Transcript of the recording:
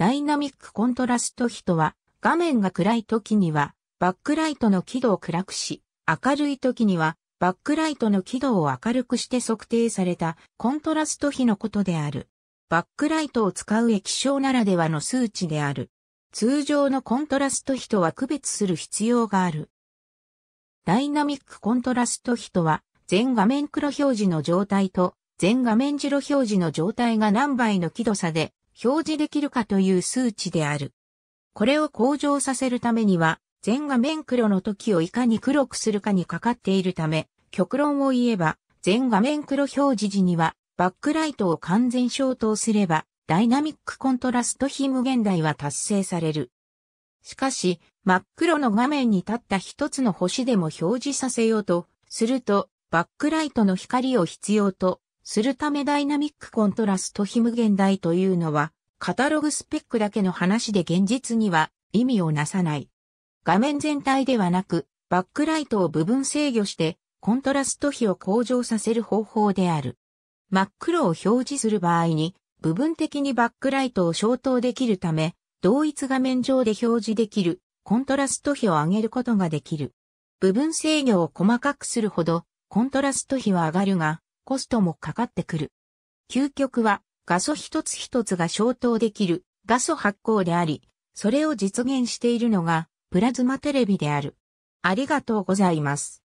ダイナミックコントラスト比とは、画面が暗い時には、バックライトの輝度を暗くし、明るい時には、バックライトの輝度を明るくして測定されたコントラスト比のことである。バックライトを使う液晶ならではの数値である。通常のコントラスト比とは区別する必要がある。ダイナミックコントラスト比とは、全画面黒表示の状態と、全画面白表示の状態が何倍の輝度差で表示できるかという数値である。これを向上させるためには、全画面黒の時をいかに黒くするかにかかっているため、極論を言えば、全画面黒表示時には、バックライトを完全消灯すれば、ダイナミックコントラスト比無限大は達成される。しかし、真っ黒の画面に立った一つの星でも表示させようとすると、バックライトの光を必要とするためダイナミックコントラスト非無限大というのは、カタログスペックだけの話で現実には意味をなさない。画面全体ではなく、バックライトを部分制御して、コントラスト比を向上させる方法である。真っ黒を表示する場合に、部分的にバックライトを消灯できるため、同一画面上で表示できるコントラスト比を上げることができる。部分制御を細かくするほどコントラスト比は上がるが、コストもかかってくる。究極は画素一つ一つが消灯できる画素発光であり、それを実現しているのがプラズマテレビである。ありがとうございます。